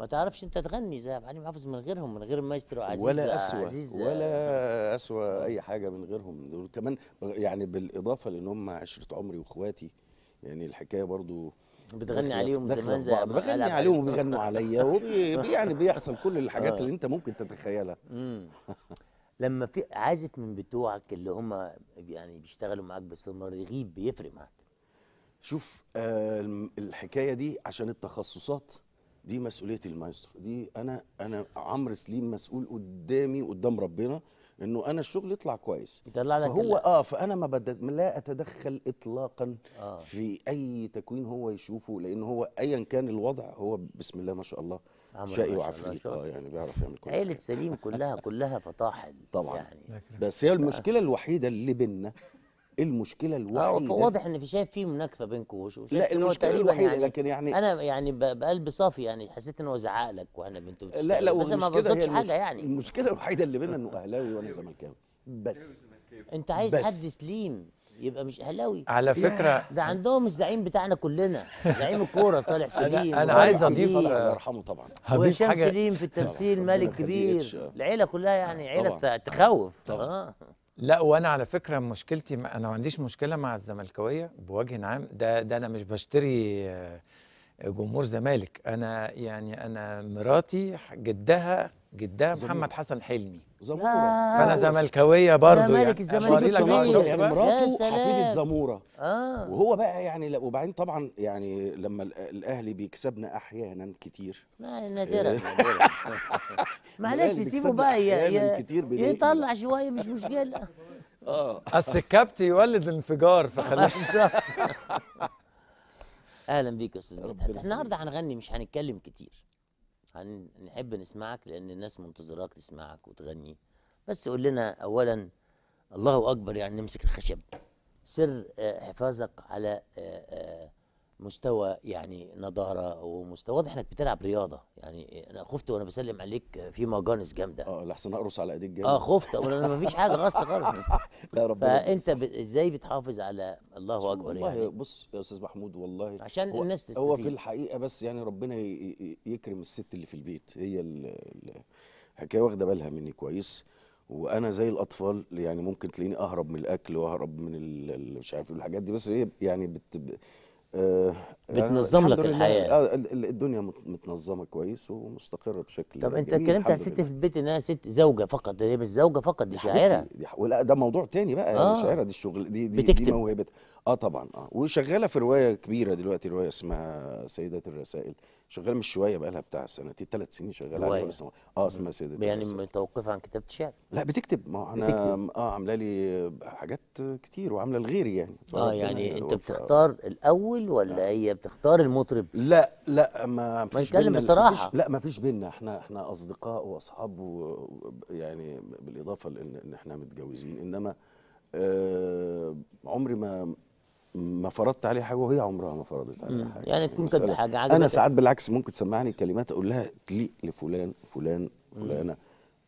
ما تعرفش انت تغني زي علي محافظ من غيرهم من غير مايسترو عزيز ولا اسوأ آه، ولا اسوأ اي حاجه من غيرهم دول كمان يعني بالاضافه لان هم عشره عمري واخواتي يعني الحكايه برضو بتغني عليهم زمان زي بعض بغني عليهم وبيغنوا عليا وبي يعني بيحصل كل الحاجات اللي آه. انت ممكن تتخيلها لما في عازف من بتوعك اللي هم يعني بيشتغلوا معاك بس هم يغيب بيفرق معاك شوف آه الحكايه دي عشان التخصصات دي مسؤوليه المايسترو دي انا انا عمرو سليم مسؤول قدامي قدام ربنا انه انا الشغل يطلع كويس يطلع لك فهو اه فانا ما بدد لا اتدخل اطلاقا آه. في اي تكوين هو يشوفه لان هو ايا كان الوضع هو بسم الله ما شاء الله شقي وعفريت اه يعني بيعرف يعمل كل عيله سليم كلها كلها فطاحل طبعا يعني. بس هي المشكله الوحيده اللي بينا ايه المشكله آه، الوحيده واضح ان في شايف في مناكفه بينكم وشايف لا المشكله الوحيده يعني لكن يعني انا يعني بقلب صافي يعني حسيت ان هو زعق لك وانا بنت لا لا بس ما حاجه يعني المشكله الوحيده اللي بينا انه اهلاوي وانا زملكاوي بس انت عايز بس. حد سليم يبقى مش اهلاوي على فكره ده عندهم الزعيم بتاعنا كلنا زعيم الكوره صالح سليم انا عايز اضيف الله يرحمه طبعا هشام سليم في التمثيل ملك كبير العيله كلها يعني عيله تخوف طبعا آه. لا وانا على فكره مشكلتي ما انا ما عنديش مشكله مع الزملكاويه بوجه عام ده ده انا مش بشتري آه، جمهور زمالك انا يعني انا مراتي جدها جدا محمد حسن حلمي زموره آه. فانا زملكاويه برضه يعني شوف يعني مراته حفيده زموره آه. وهو بقى يعني وبعدين طبعا يعني لما الاهلي بيكسبنا احيانا كتير ما نادرا معلش سيبه بقى يطلع شويه مش مشكله اه اصل الكابتن يولد انفجار فخلينا اهلا بيك يا استاذ مدحت النهارده هنغني مش هنتكلم كتير هنحب نسمعك لان الناس منتظراك تسمعك وتغني بس قول لنا اولا الله اكبر يعني نمسك الخشب سر آه، حفاظك على آه، آه، مستوى يعني نضاره ومستوى واضح انك بتلعب رياضه يعني انا خفت وانا بسلم عليك في مجانس جامده اه لحسن اقرص على ايديك جامد اه خفت انا ما فيش حاجه غصت خالص لا ربنا فانت ب... ازاي بتحافظ على الله اكبر والله يعني بص يا استاذ محمود والله عشان هو الناس تستفيد هو في الحقيقه بس يعني ربنا ي... يكرم الست اللي في البيت هي الحكايه واخده بالها مني كويس وانا زي الاطفال يعني ممكن تلاقيني اهرب من الاكل واهرب من ال... مش عارف إيه الحاجات دي بس هي يعني بت... 呃。آه، بتنظم لك الحياه آه، الدنيا متنظمه كويس ومستقره بشكل طب انت اتكلمت عن ست في البيت انها ست زوجه فقط هي مش زوجه فقط دي شاعره لا ده موضوع تاني بقى آه. شاعره دي الشغل دي دي, بتكتب. دي موهبة. اه طبعا اه وشغاله في روايه كبيره دلوقتي روايه اسمها سيدات الرسائل شغاله مش شويه بقى لها بتاع سنتين ثلاث سنين شغاله على اسمها اه اسمها سيدات يعني متوقفه عن كتابه الشعر لا بتكتب ما انا بتكتب. اه عامله لي حاجات كتير وعامله لغيري يعني اه يعني انت بتختار الاول ولا آه. هي بتختار المطرب لا لا ما فيش بينا بصراحه لا ما فيش بينا احنا احنا اصدقاء واصحاب يعني بالاضافه لان ان احنا متجوزين انما آه عمري ما ما فرضت عليها حاجه وهي عمرها ما فرضت عليها حاجه يعني تكون كانت حاجه عجبتك انا ساعات بالعكس ممكن تسمعني كلمات اقول لها تليق لفلان فلان فلانه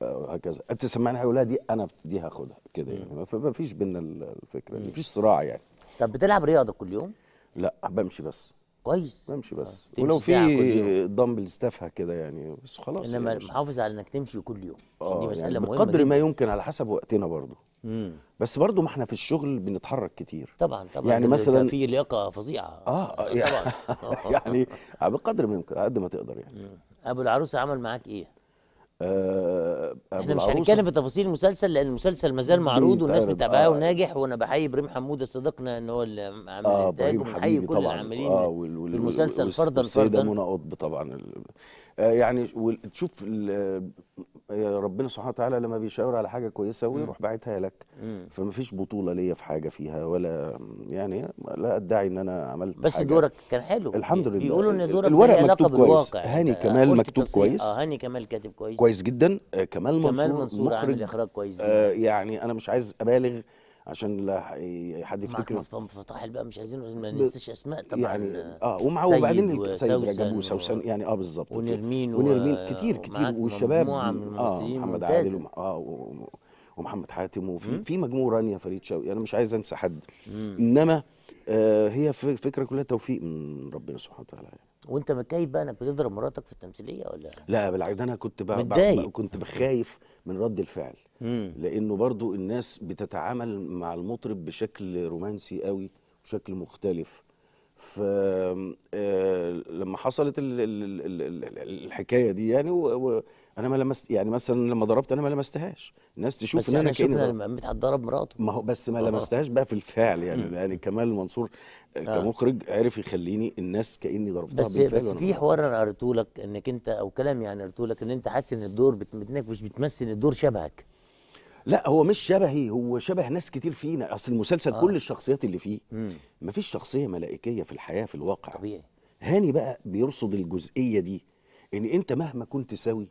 آه، هكذا انت تسمعني حاجه اقول لها دي انا دي هاخدها كده يعني فما فيش بينا الفكره دي مفيش صراع يعني طب بتلعب رياضه كل يوم؟ لا بمشي بس كويس امشي بس آه، ولو في دمبلز تافهه كده يعني بس خلاص انما يعني محافظ على انك تمشي كل يوم آه دي مساله يعني مهمه بقدر ما يمكن على حسب وقتنا برضه مم. بس برضه ما احنا في الشغل بنتحرك كتير طبعا طبعا يعني مثلا في لياقه فظيعه اه, آه، طبعا يعني, يعني بقدر ما يمكن قد ما تقدر يعني مم. ابو العروسه عمل معاك ايه؟ آه، احنا مش هنتكلم في تفاصيل المسلسل لان المسلسل مازال معروض والناس متابعاه آه وناجح وانا بحيي ابراهيم حمود صديقنا ان هو اللي عامل آه الانتاج وبحيي كل العاملين آه وال وال المسلسل فردا فردا السيده منى قطب طبعا آه يعني تشوف ربنا سبحانه وتعالى لما بيشاور على حاجه كويسه ويروح باعتها لك فما فيش بطوله ليا في حاجه فيها ولا يعني لا ادعي ان انا عملت بس حاجة. دورك كان حلو الحمد لله بيقولوا ان دورك الورق مكتوب كويس هاني كمال مكتوب كويس اه هاني كمال كاتب كويس كويس جدا آه، كمال منصور كمال منصور عامل اخراج كويس آه يعني انا مش عايز ابالغ عشان لا حد يفتكر مصطفى فتحي بقى مش عايزين ما ننساش اسماء طبعا يعني اه ومعه وبعدين سيد رجب وسوسن يعني اه بالظبط ونرمين ونرمين كتير كتير والشباب اه محمد عادل اه و... ومحمد حاتم وفي في مجموعه رانيا فريد شوقي انا مش عايز انسى حد انما آه هي فكره كلها توفيق من ربنا سبحانه وتعالى يعني. وانت متكيف بقى انك بتضرب مراتك في التمثيليه ولا لا بالعكس انا كنت بقى كنت بخايف من رد الفعل مم. لانه برضو الناس بتتعامل مع المطرب بشكل رومانسي قوي بشكل مختلف ف آه، لما حصلت الحكايه دي يعني انا ما لمست يعني مثلا لما ضربت انا ما لمستهاش الناس تشوف ان انا كان لما ضرب مراته ما هو بس ما آه. لمستهاش بقى في الفعل يعني مم. يعني كمال منصور آه، آه. كمخرج عرف يخليني الناس كاني ضربتها بس بالفعل بس في حوار انا قريته لك انك انت او كلام يعني قريته لك ان انت حاسس ان الدور بتمتنك مش بتمثل الدور شبهك لا هو مش شبهي هو شبه ناس كتير فينا اصل المسلسل آه. كل الشخصيات اللي فيه ما فيش شخصيه ملائكيه في الحياه في الواقع طبيعي هاني بقى بيرصد الجزئيه دي ان انت مهما كنت سوي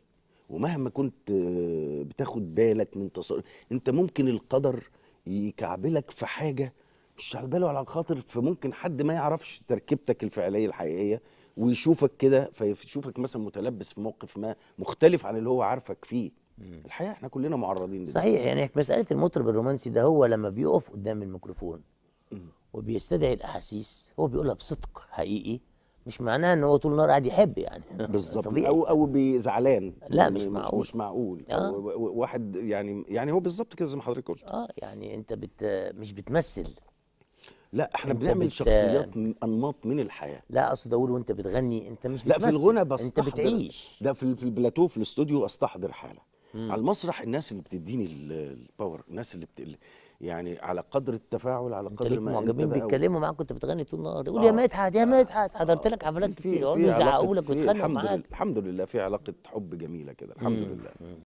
ومهما كنت آه، بتاخد بالك من تصرف انت ممكن القدر يكعبلك في حاجه مش على باله على الخاطر فممكن حد ما يعرفش تركيبتك الفعليه الحقيقيه ويشوفك كده فيشوفك مثلا متلبس في موقف ما مختلف عن اللي هو عارفك فيه الحقيقه احنا كلنا معرضين لده صحيح يعني مساله المطرب الرومانسي ده هو لما بيقف قدام الميكروفون وبيستدعي الاحاسيس هو بيقولها بصدق حقيقي مش معناه ان هو طول النهار قاعد يحب يعني بالظبط او او زعلان لا يعني مش معقول مش معقول آه. واحد يعني يعني هو بالظبط كده زي ما حضرتك قلت اه يعني انت بت مش بتمثل لا احنا بنعمل بت... شخصيات انماط من الحياه لا اقصد اقول وانت بتغني انت مش بتمثل. لا في الغنى بس انت بتعيش ده في البلاتو في الاستوديو استحضر حاله مم. على المسرح الناس اللي بتديني الباور الناس اللي بت... يعني على قدر التفاعل على قدر ما معجبين بيتكلموا معاك كنت بتغني طول النهار يقول آه. يا مدحت يا مدحت آه. حضرت لك حفلات كتير يقعدوا يزعقوا لك ويتخانقوا معاك الحمد لله في علاقه حب جميله كده الحمد مم. لله